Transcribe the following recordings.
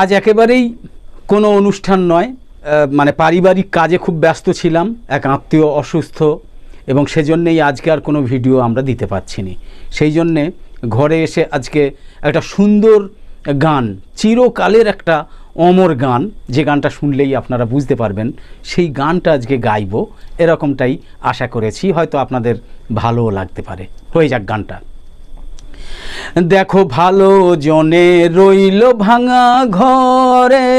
আজ একেবারেই কোনো অনুষ্ঠান নয় মানে পারিবারিক কাজে খুব ব্যস্ত ছিলাম এক আত্মীয় অসুস্থ এবং সেজন্যেই আজকে আর কোনো ভিডিও আমরা দিতে পারছি নি সেই জন্যে ঘরে এসে আজকে একটা সুন্দর গান চিরকালের একটা অমর গান যে গানটা শুনলেই আপনারা বুঝতে পারবেন সেই গানটা আজকে গাইব এরকমটাই আশা করেছি হয়তো আপনাদের ভালোও লাগতে পারে হয়ে যাক গানটা দেখো ভালো জনে রইল ভাঙা ঘরে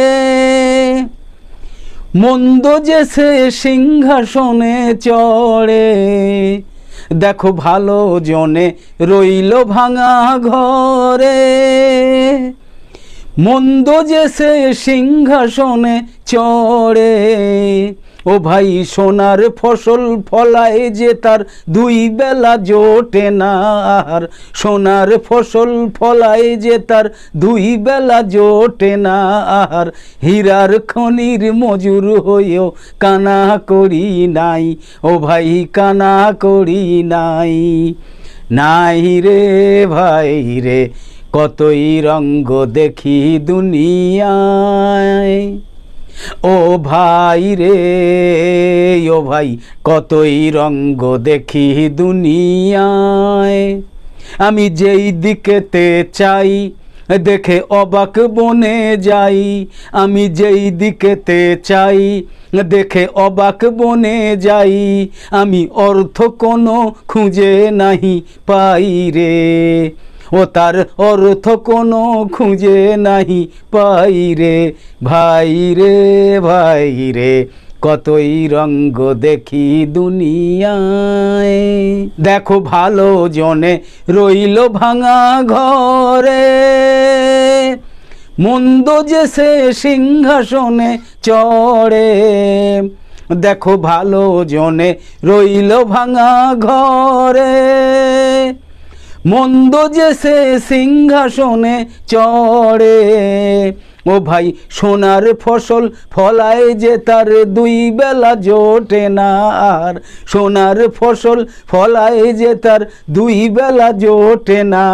মন্দ যে সে সিংহাসনে চড়ে দেখো ভালো জনে রইল ভাঙা ঘরে মন্দ যে সে সিংহাসনে চড়ে ও ভাই সোনার ফসল ফলায় যে তার দুই বেলা জোটে না আর সোনার ফসল ফলায় যে তার দুই বেলা জোটে না আর হীরার খনির মজুর হইও কানা করি নাই ও ভাই কানা করি নাই নাই রে ভাই রে কতই রঙ্গ দেখি দুনিয়ায় ও ভাই রে ও ভাই কতই রঙ্গ দেখি দুনিয়ায় আমি যেই দিকেতে চাই দেখে অবাক বনে যাই আমি যেই দিকেতে চাই দেখে অবাক বনে যাই আমি অর্থ কোনো খুঁজে নাহি পাই রে ও তার অর্থ কোনো খুঁজে নাহি পাই রে ভাই রে ভাই রে কতই রঙ্গ দেখি দুনিয়ায় দেখো ভালো জনে রইল ভাঙা ঘরে মন্দ যে সে সিংহাসনে চড়ে দেখো ভালো জনে রইল ভাঙা ঘরে মন্দ যে সে সিংহাসনে চড়ে ও ভাই সোনার ফসল ফলায় যে তার দুই বেলা জোটে না আর সোনার ফসল ফলায় যে তার দুই বেলা জোটে না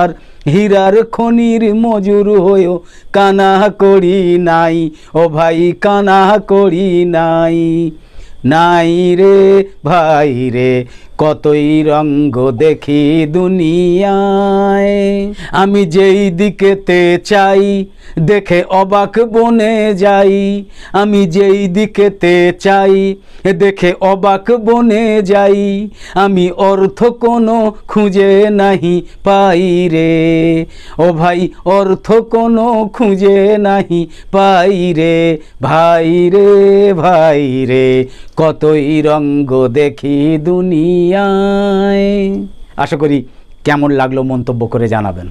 আর হীরার খনির মজুর হয়েও কানা করি নাই ও ভাই কানা করি নাই নাই রে ভাই রে কতই রঙ্গ দেখি দুনিয়ায় আমি যেই দিকেতে চাই দেখে অবাক বনে যাই আমি যেই দিকেতে চাই দেখে অবাক বনে যাই আমি অর্থ কোনো খুঁজে নাহি পাই রে ও ভাই অর্থ কোনো খুঁজে নাহি পাই রে ভাই রে ভাই রে কতই রঙ্গ দেখি দুনিয়ায় আশা করি কেমন লাগলো মন্তব্য করে জানাবেন